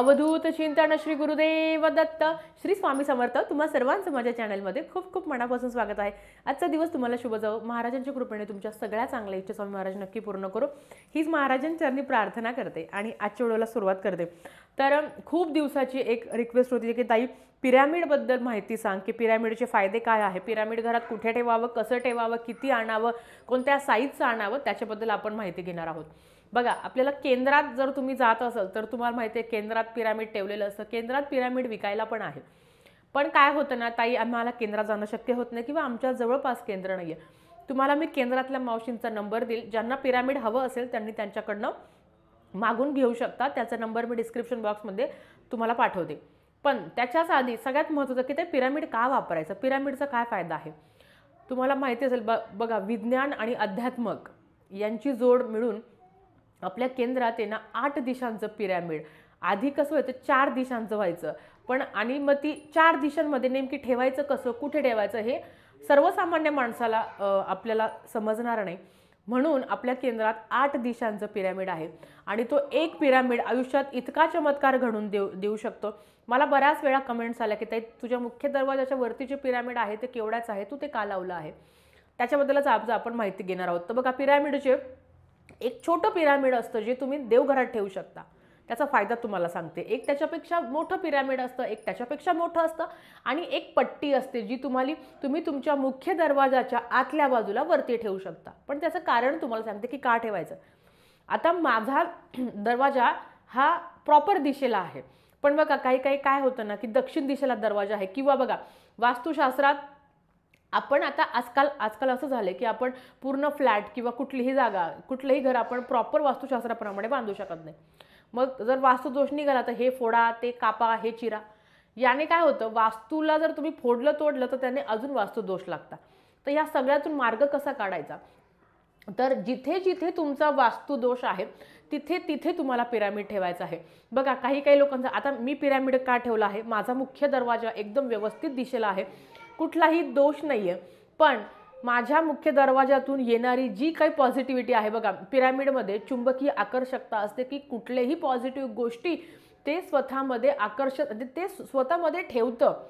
अवधूत चिंतन श्री गुरुदेव दत्त श्री स्वामी समर्थ तुम्हा सर्वांचं माझ्या चॅनलमध्ये खूप खूप मनापासून स्वागत आहे आजचा दिवस तुम्हाला शुभ जाऊ महाराजांच्या कृपेने तुमच्या सगळ्या चांगल्या इच्छा स्वामी महाराज नक्की पूर्ण करू हीच महाराजांच्यानी प्रार्थना करते आणि आजच्या व्हिडिओला सुरुवात करते तर खूप दिवसाची एक रिक्वेस्ट होती की ताई पिरॅमिडबद्दल माहिती सांग की पिरॅमिडचे फायदे काय आहे पिरॅमिड घरात कुठे ठेवावं कसं ठेवावं किती आणावं कोणत्या साईजचं आणावं त्याच्याबद्दल आपण माहिती घेणार आहोत बघा आपल्याला केंद्रात जर तुम्ही जात असाल तर तुम्हाला माहिती आहे केंद्रात पिरामिड ठेवलेलं असतं केंद्रात पिरामिड विकायला पण आहे पण काय होतं ना ताई आम्हाला केंद्रात जाणं शक्य होत नाही किंवा आमच्या जवळपास केंद्र नाही आहे तुम्हाला मी केंद्रातल्या मावशींचा नंबर देईल ज्यांना पिरामिड हवं असेल त्यांनी त्यांच्याकडनं मागून घेऊ शकता त्याचा नंबर मी डिस्क्रिप्शन बॉक्समध्ये तुम्हाला पाठवते पण त्याच्याच आधी सगळ्यात महत्त्वाचं की ते पिरामिड का वापरायचं पिरामिडचा काय फायदा आहे तुम्हाला माहिती असेल ब बघा विज्ञान आणि अध्यात्मक यांची जोड मिळून आपल्या केंद्रात आहे ना आठ दिशांचं पिरॅमिड आधी कसं व्हायचं चार दिशांचं व्हायचं पण आणि मग ती चार दिशांमध्ये नेमकी ठेवायचं कसं कुठे ठेवायचं हे सर्वसामान्य माणसाला आपल्याला समजणार नाही म्हणून आपल्या केंद्रात आठ दिशांचं पिरॅमिड आहे आणि तो एक पिरॅमिड आयुष्यात इतका चमत्कार घडून देऊ देऊ शकतो मला बऱ्याच वेळा कमेंट्स आल्या की ताई तुझ्या मुख्य दरवाजाच्या वरती जे पिरॅमिड आहे ते केवढाच आहे तू ते का लावलं आहे त्याच्याबद्दलच आपण माहिती घेणार आहोत तर बघा पिरॅमिडचे एक छोटं पिरामिड असतं जे तुम्ही देवघरात ठेवू शकता त्याचा फायदा तुम्हाला सांगते एक त्याच्यापेक्षा मोठं पिरामिड असतं एक त्याच्यापेक्षा मोठं असतं आणि एक पट्टी असते जी तुम्हाला तुम्ही तुमच्या मुख्य दरवाजाच्या आतल्या बाजूला वरती ठेवू शकता पण त्याचं कारण तुम्हाला सांगते की का ठेवायचं आता माझा दरवाजा हा प्रॉपर दिशेला आहे पण बघा काही काही काय होतं ना की दक्षिण दिशेला दरवाजा आहे किंवा बघा वास्तुशास्त्रात आपण आता आजकाल आजकाल असं झालं की आपण पूर्ण फ्लॅट किंवा कुठलीही जागा कुठलंही घर आपण प्रॉपर वास्तुशास्त्राप्रमाणे बांधू शकत नाही मग जर वास्तुदोष निघाला तर हे फोडा ते कापा हे चिरा याने काय होतं वास्तूला जर तुम्ही फोडलं तोडलं तर त्याने अजून वास्तुदोष लागता तर या सगळ्यातून मार्ग कसा काढायचा तर जिथे जिथे तुमचा वास्तुदोष आहे तिथे तिथे तुम्हाला पिरामिड ठेवायचा आहे बघा काही काही लोकांचा आता मी पिरामिड का ठेवला आहे माझा मुख्य दरवाजा एकदम व्यवस्थित दिशेला आहे कुठलाही दोष नाही आहे पण माझ्या मुख्य दरवाजातून येणारी जी काही पॉझिटिव्हिटी आहे बघा पिरॅमिडमध्ये चुंबकीय आकर्षकता असते की कुठलेही पॉझिटिव्ह गोष्टी ते स्वतःमध्ये आकर्षक म्हणजे ते स्वतःमध्ये ठेवतं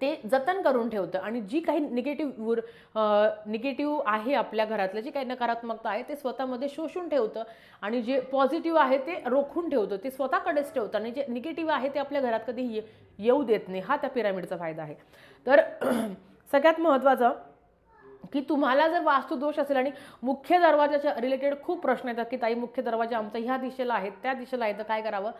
ते जतन करून ठेवतं आणि जी काही निगेटिव्ह उर निगेटिव्ह आहे आपल्या घरातलं जी काही नकारात्मकता आहे ते स्वतःमध्ये शोषून ठेवतं आणि जे पॉझिटिव्ह आहे ते रोखून ठेवतं ते स्वतःकडेच ठेवतं आणि जे निगेटिव्ह आहे ते आपल्या घरात कधी येऊ देत नाही हा त्या पिरामिडचा फायदा आहे तर सगळ्यात महत्त्वाचं की तुम्हाला जर वास्तुदोष असेल आणि मुख्य दरवाजाच्या रिलेटेड खूप प्रश्न येतात की ताई मुख्य दरवाजा आमचा ह्या दिशेला आहे त्या दिशेला आहे तर काय करावं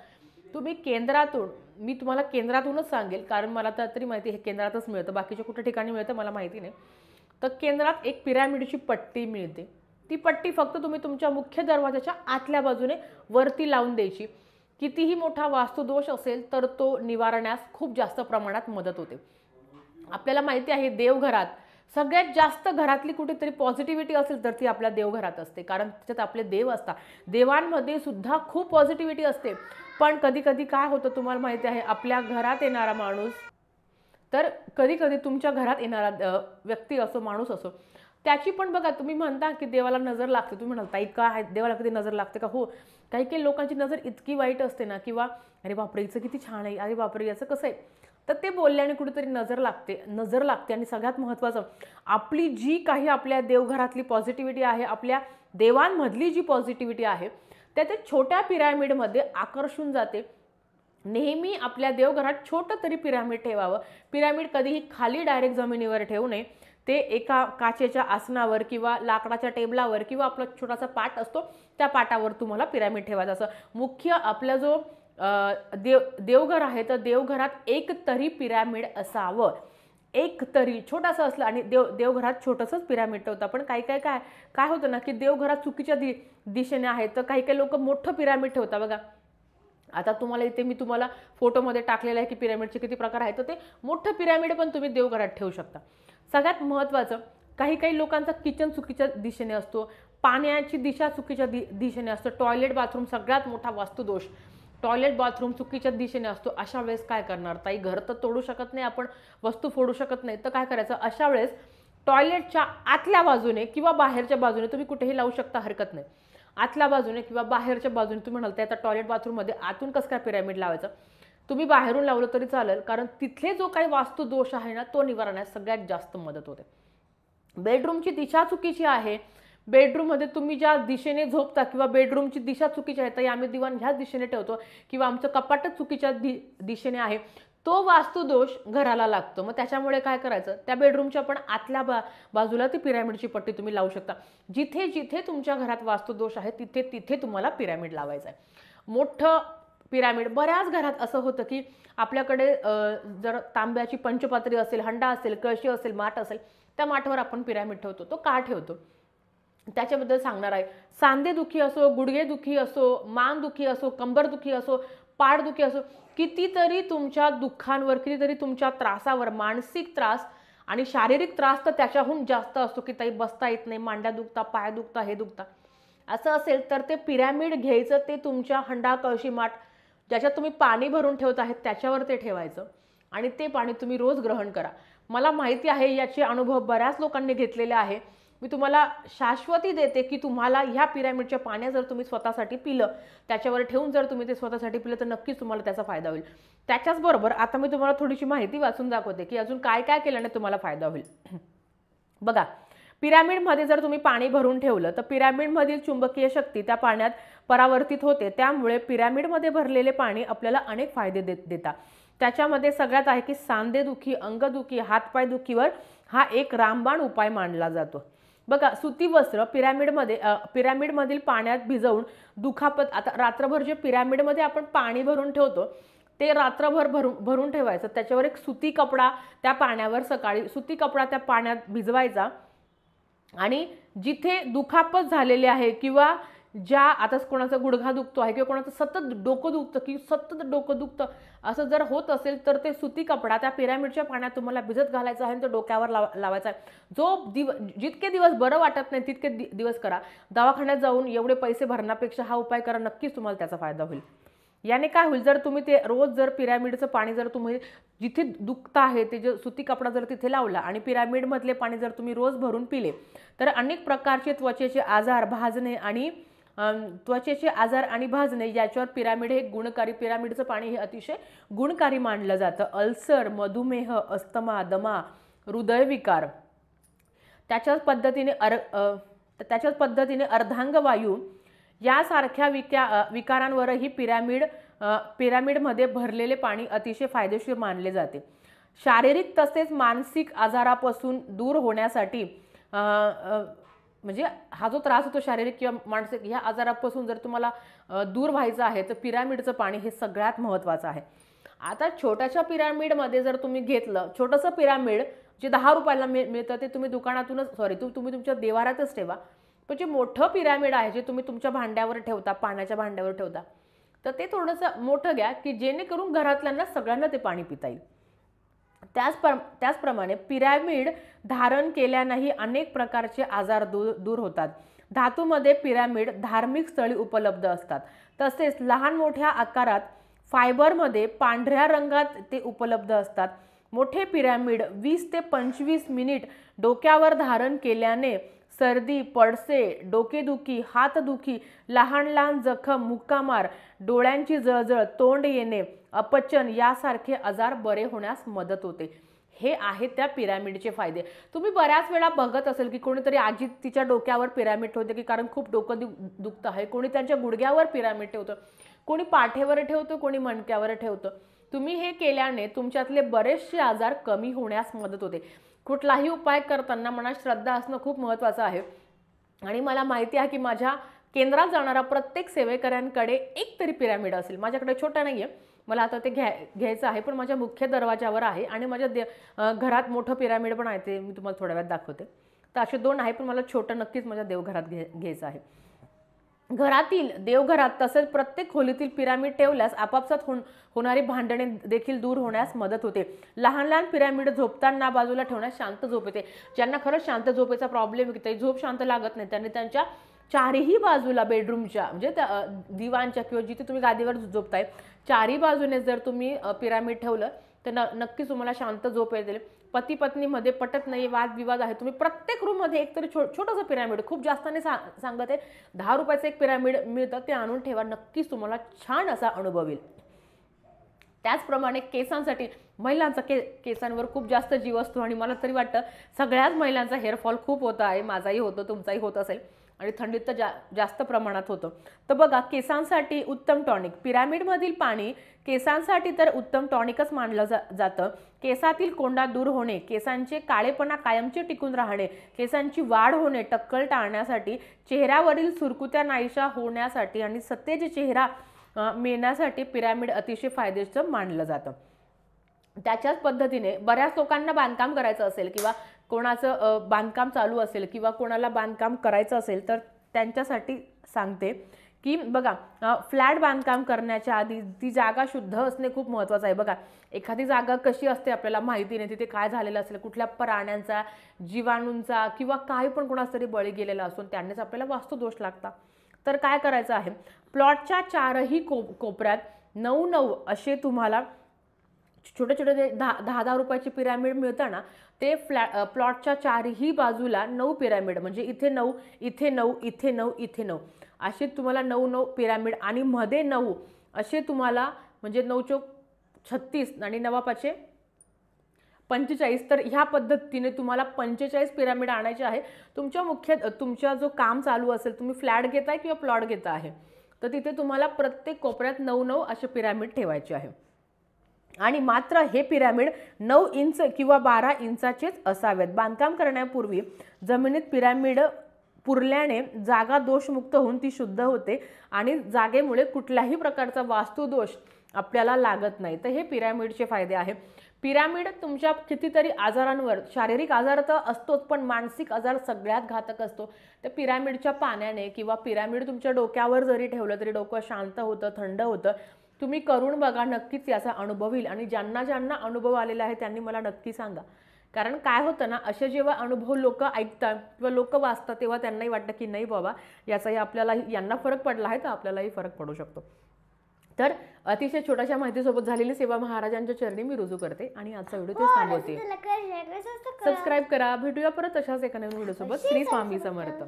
तुम्ही केंद्रातून मी तुम्हाला केंद्रातूनच सांगेल कारण मला तर तरी माहिती हे केंद्रातच मिळतं बाकीच्या कुठे ठिकाणी मिळतं मला माहिती नाही तर केंद्रात एक पिरॅमिडची पट्टी मिळते ती पट्टी फक्त तुम्ही तुमच्या मुख्य दरवाजाच्या आतल्या बाजूने वरती लावून द्यायची कितीही मोठा वास्तुदोष असेल तर तो निवारण्यास खूप जास्त प्रमाणात मदत होते आपल्याला माहिती आहे देवघरात सगळ्यात जास्त घरातली कुठेतरी पॉझिटिव्हिटी असेल तर ती आपल्या देवघरात असते कारण त्याच्यात आपले देव असतात देवांमध्ये सुद्धा खूप पॉझिटिव्हिटी असते पण कधी कधी काय होतं तुम्हाला माहिती आहे आपल्या घरात येणारा माणूस तर कधी कधी तुमच्या घरात येणारा व्यक्ती असो माणूस असो त्याची पण बघा तुम्ही म्हणता की देवाला नजर लागते तुम्ही म्हणाल ताई का आहे देवाला कधी नजर लागते का हो काही काही लोकांची नजर इतकी वाईट असते ना किंवा अरे बापरे इचं किती छान आहे अरे बापरे याचं कसं आहे तर ते बोलल्याने कुठेतरी नजर लागते नजर लागते आणि सगळ्यात महत्त्वाचं आपली जी काही आपल्या देवघरातली पॉझिटिव्हिटी आहे आपल्या देवांमधली जी पॉझिटिव्हिटी आहे त्या छोट्या पिरामिडमध्ये आकर्षून जाते नेहमी आपल्या देवघरात छोटं तरी पिरामिड ठेवावं पिरामिड कधीही खाली डायरेक्ट जमिनीवर ठेवू नये ते एका काचेच्या आसनावर किंवा लाकडाच्या टेबलावर किंवा आपला छोटासा पाट असतो त्या पाटावर तुम्हाला पिरामिड ठेवायचा असं मुख्य आपला जो देव देवघर आहे तर देवघरात एक तरी पिरामिड असावं एक तरी छोटासा असलं आणि देव देवघरात छोटंसंच पिरामिड ठेवतं पण काही काय काय काय होतं ना की देवघरात चुकीच्या दि दिशेने आहे तर काही काही लोक मोठं पिरामिड ठेवतात बघा आता तुम्हाला इथे मी तुम्हाला फोटोमध्ये टाकलेलं आहे की पिरामिडचे किती प्रकार आहेत तर ते मोठं पिरामिड पण तुम्ही देवघरात ठेवू शकता सगळ्यात महत्त्वाचं काही काही लोकांचा किचन चुकीच्या दिशेने असतो पाण्याची दिशा चुकीच्या दि दिशेने असतो टॉयलेट बाथरूम सगळ्यात मोठा वास्तुदोष टॉयलेट बाथरूम चुकीच्या दिशेने असतो अशा वेळेस काय करणार ताई घर तर तोडू शकत नाही आपण वस्तू फोडू शकत नाही तर काय करायचं अशा वेळेस टॉयलेटच्या आतल्या बाजूने किंवा बाहेरच्या बाजूने तुम्ही कुठेही लावू शकता हरकत नाही आतल्या बाजूने किंवा बाहेरच्या बाजूने तुम्ही म्हणाल आता टॉयलेट बाथरूममध्ये आतून कसं काय पिरामिड लावायचं तुम्ही बाहेरून लावलं तरी चालेल कारण तिथले जो काही दोष आहे ना तो निवारण्यास सगळ्यात जास्त मदत होते बेडरूमची दिशा चुकीची आहे बेडरूममध्ये तुम्ही ज्या दिशेने झोपता किंवा बेडरूमची दिशा चुकीची आहे तर आम्ही दिवाण ह्याच दिशेने ठेवतो किंवा आमचं कपाटच चुकीच्या दि दिशेने आहे तो वास्तुदोष घराला लागतो मग त्याच्यामुळे काय करायचं त्या बेडरूमच्या आपण आतल्या बा बाजूला ती पिरॅमिडची पट्टी तुम्ही लावू शकता जिथे जिथे तुमच्या घरात वास्तुदोष आहे तिथे तिथे तुम्हाला पिरॅमिड लावायचं आहे मोठं पिरॅमिड बऱ्याच घरात असं होतं की आपल्याकडे जर तांब्याची पंचपात्री असेल हंडा असेल कळशी असेल माठ असेल त्या माठावर आपण पिरॅमिड ठेवतो तो का ठेवतो त्याच्याबद्दल सांगणार आहे दुखी असो दुखी असो मान दुखी असो कंबर दुखी असो दुखी असो कितीतरी तुमच्या दुःखांवर कितीतरी तुमच्या त्रासावर मानसिक त्रास आणि शारीरिक त्रास तर त्याच्याहून जास्त असतो की ताई बसता येत नाही मांड्या दुखता पाय दुखता हे दुखता असं असेल तर ते पिरॅमिड घ्यायचं ते तुमच्या हंडा कळशी माठ ज्याच्यात तुम्ही पाणी भरून ठेवत आहेत त्याच्यावर ते ठेवायचं आणि ते पाणी तुम्ही रोज ग्रहण करा मला माहिती आहे याचे अनुभव बऱ्याच लोकांनी घेतलेले आहे मी तुम्हाला शाश्वती देते की तुम्हाला ह्या पिरॅमिडच्या पाण्या जर तुम्ही स्वतःसाठी पिलं त्याच्यावर ठेवून जर तुम्ही ते स्वतःसाठी पिलं तर नक्कीच तुम्हाला त्याचा फायदा होईल त्याच्याचबरोबर आता मी तुम्हाला थोडीशी माहिती वाचून दाखवते की अजून काय काय केल्याने तुम्हाला फायदा होईल बघा पिरामिडमध्ये जर तुम्ही पाणी भरून ठेवलं तर पिरामिडमधील चुंबकीय शक्ती त्या पाण्यात परावर्तित होते त्यामुळे पिरामिडमध्ये भरलेले पाणी आपल्याला अनेक फायदे देत देतात त्याच्यामध्ये सगळ्यात आहे की सांधेदुखी अंगदुखी हातपायदुखीवर हा एक रामबाण उपाय मानला जातो बघा सुती वस्त्र पिरॅमिडमध्ये पिरॅमिडमधील पाण्यात भिजवून दुखापत आता रात्रभर जे पिरामिडमध्ये आपण पाणी भरून ठेवतो ते रात्रभर भरून भरून ठेवायचं त्याच्यावर एक सुती कपडा त्या पाण्यावर सकाळी सुती कपडा त्या पाण्यात भिजवायचा आणि जिथे दुखापत झालेली आहे किंवा ज्या आताच कोणाचा गुडघा दुखतो आहे किंवा कोणाचं सतत डोकं दुखतं की सतत डोकं दुखतं असं जर होत असेल तर ते सुती कपडा त्या पिरामिडच्या पाण्यात तुम्हाला भिजत घालायचा आहे आणि तो डोक्यावर लावायचा आहे जो दिव जितके दिवस बरं वाटत नाही तितके दि दिवस करा दवाखान्यात जाऊन एवढे पैसे भरण्यापेक्षा हा उपाय करा नक्कीच तुम्हाला त्याचा फायदा होईल याने काय होईल जर तुम्ही ते रोज जर पिरामिडचं पाणी जर तुम्ही जिथे दुखतं आहे ते जे सुती कपडा जर तिथे लावला आणि पिरामिडमधले पाणी जर तुम्ही रोज भरून पिले तर अनेक प्रकारचे त्वचेचे आजार भाजणे आणि त्वचेचे आजार आणि भाजणे याच्यावर पिरामिड हे गुणकारी पिरामिडचं पाणी हे अतिशय गुणकारी मानलं जातं अल्सर मधुमेह अस्थमा दमा हृदयविकार त्याच्याच पद्धतीने अर त्याच्याच पद्धतीने अर्धांगवायू यासारख्या विका विकारांवरही पिरामिड पिरामिडमध्ये भरलेले पाणी अतिशय फायदेशीर मानले जाते शारीरिक तसेच मानसिक आजारापासून दूर होण्यासाठी म्हणजे हा जो त्रास होतो शारीरिक किंवा मानसिक ह्या आजारापासून जर तुम्हाला दूर व्हायचं आहे तर पिरामिडचं पाणी हे सगळ्यात महत्त्वाचं आहे आता छोट्याशा पिरामिडमध्ये जर तुम्ही घेतलं छोटंसं पिरामिड जे दहा रुपयाला मिळ मिळतं ते तुम्ही दुकानातूनच सॉरी तुम्ही तुमच्या देवारातच ठेवा पण जे मोठं पिरामिड आहे जे तुम्ही तुमच्या भांड्यावर ठेवता पाण्याच्या भांड्यावर ठेवता तर ते थोडंसं मोठं घ्या की जेणेकरून घरातल्यांना सगळ्यांना ते पाणी पिता येईल त्याच त्याचप्रमाणे पिरॅमिड धारण केल्यानंही अनेक प्रकारचे आजार दूर दूर होतात धातूमध्ये पिरॅमिड धार्मिक स्थळी उपलब्ध असतात तसेच लहान मोठ्या आकारात फायबरमध्ये पांढऱ्या रंगात ते उपलब्ध असतात मोठे पिरॅमिड वीस ते पंचवीस मिनिट डोक्यावर धारण केल्याने सर्दी पडसे डोकेदुखी हातदुखी लहान लहान जखम मुक्कामार डोळ्यांची जळजळ तोंड येणे अपचन यासारखे आजार बरे होण्यास मदत होते हे आहेत त्या पिरामिडचे फायदे तुम्ही बऱ्याच वेळा बघत असेल की कोणीतरी आजी तिच्या डोक्यावर पिरामिड ठेवते की कारण खूप डोकं दु दुखतं आहे कोणी त्यांच्या गुडघ्यावर पिरामिड ठेवतं कोणी पाठेवर ठेवतं कोणी मणक्यावर ठेवतं तुम्ही हे केल्याने तुमच्यातले बरेचसे आजार कमी होण्यास मदत होते कुठलाही उपाय करताना मनात श्रद्धा असणं खूप महत्त्वाचं आहे आणि मला माहिती आहे की माझ्या केंद्रात जाणारा प्रत्येक सेवेकऱ्यांकडे एक तरी पिरॅमिड असेल माझ्याकडे छोटा नाही आहे मला आता ते घ्या घ्यायचं आहे पण माझ्या मुख्य दरवाजावर आहे आणि माझ्या दे घरात मोठं पिरॅमिड पण आहे ते मी तुम्हाला थोड्या वेळात दाखवते तर असे दोन आहे पण मला छोटं नक्कीच माझ्या देवघरात घे घ्यायचं आहे घरातील देवघरात तसेच प्रत्येक खोलीतील पिरामिड ठेवल्यास आपापसात होऊन होणारी भांडणे देखील दूर होण्यास मदत होते लहान लहान पिरामिड झोपताना बाजूला ठेवण्यास शांत झोप येते ज्यांना खरंच शांत झोपेचा प्रॉब्लेम येते झोप शांत लागत नाही त्यांनी त्यांच्या चारही बाजूला बेडरूमच्या म्हणजे त्या दिवांच्या किंवा जिथे तुम्ही गादीवर झोपताय चारही बाजूने जर तुम्ही पिरामिड ठेवलं तर न नक्कीच तुम्हाला शांत झोप येते पती मध्ये पटत नाही वादविवाद आहे तुम्ही प्रत्येक रूममध्ये एक तरी छो छोटंसं पिरामिड खूप जास्त सा सांगत आहे दहा रुपयाचं एक पिरामिड मिळतं ते आणून ठेवा नक्कीच तुम्हाला छान असा अनुभव येईल त्याचप्रमाणे केसांसाठी महिलांचा के केसांवर खूप जास्त जीव असतो आणि मला तरी वाटतं सगळ्याच महिलांचा हेअरफॉल खूप होता आहे माझाही होतो तुमचाही होत असेल आणि थंडीत तर जा जास्त प्रमाणात होतं तर बघा केसांसाठी उत्तम टॉनिक पिरॅमिडमधील पाणी केसांसाठी तर उत्तम टॉनिकच मानलं जा जातं केसातील कोंडा दूर होणे केसांचे काळेपणा कायमचे टिकून राहणे केसांची वाढ होणे टक्कल टाळण्यासाठी चेहऱ्यावरील सुरकुत्या नाहीशा होण्यासाठी आणि सतेज चेहरा मिळण्यासाठी पिरॅमिड अतिशय फायदेशीर मानलं जातं त्याच्याच पद्धतीने बऱ्याच लोकांना बांधकाम करायचं असेल किंवा कोणाचं बांधकाम चालू असेल किंवा कोणाला बांधकाम करायचं असेल तर त्यांच्यासाठी सांगते की बघा फ्लॅट बांधकाम करण्याच्या आधी ती जागा शुद्ध असणे खूप महत्त्वाचं आहे बघा एखादी जागा कशी असते आपल्याला माहिती नाही तिथे काय झालेलं असेल कुठल्या प्राण्यांचा जीवाणूंचा किंवा काही पण कोणाच तरी बळी गेलेला असून त्यांनीच आपल्याला वास्तुदोष लागता तर काय करायचं आहे प्लॉटच्या चारही को कोपऱ्यात नऊ नऊ असे तुम्हाला छोटे छोटे जे दहा दहा दहा रुपयाचे पिरॅमिड मिळताना ते फ्लॅ प्लॉटच्या चारही बाजूला नऊ पिरामिड म्हणजे इथे नऊ इथे नऊ इथे नऊ इथे नऊ असे तुम्हाला नऊ नऊ पिरामिड आणि मध्ये नऊ असे तुम्हाला म्हणजे नऊ चौक छत्तीस आणि नवापाचे पंचेचाळीस तर ह्या पद्धतीने तुम्हाला पंचेचाळीस पिरामिड आणायचे आहे तुमच्या मुख्य तुमचा जो काम चालू असेल तुम्ही फ्लॅट घेताय किंवा प्लॉट घेता आहे तर तिथे तुम्हाला प्रत्येक कोपऱ्यात नऊ नऊ असे पिरामिड ठेवायचे आहे आणि मात्र हे पिरॅमिड नऊ इंच किंवा बारा इंचाचेच असावेत बांधकाम करण्यापूर्वी जमिनीत पिरॅमिड पुरल्याने जागा दोषमुक्त होऊन ती शुद्ध होते आणि जागेमुळे कुठल्याही प्रकारचा वास्तुदोष आपल्याला लागत नाही तर हे पिरॅमिडचे फायदे आहे पिरॅमिड तुमच्या कितीतरी आजारांवर शारीरिक आजार तर असतोच पण मानसिक आजार सगळ्यात घातक असतो तर पिरॅमिडच्या पाण्याने किंवा पिरॅमिड तुमच्या डोक्यावर जरी ठेवलं तरी डोकं शांत होतं थंड होतं तुम्ही करून बघा नक्कीच याचा अनुभव येईल आणि ज्यांना ज्यांना अनुभव आलेला आहे त्यांनी मला नक्की सांगा कारण काय होतं ना असे जेव्हा अनुभव लोक ऐकतात किंवा लोक वाचतात तेव्हा त्यांनाही वाटतं की नाही बाबा याचाही आपल्याला यांना फरक पडला आहे तर आपल्यालाही फरक पडू शकतो तर अतिशय छोट्याशा माहितीसोबत झालेली सेवा महाराजांच्या चरणी मी रुजू करते आणि आजचा व्हिडिओ हो, ते थांबवते सबस्क्राईब करा भेटूया परत अशाच एका नवीन व्हिडिओसोबत श्री स्वामी समर्थ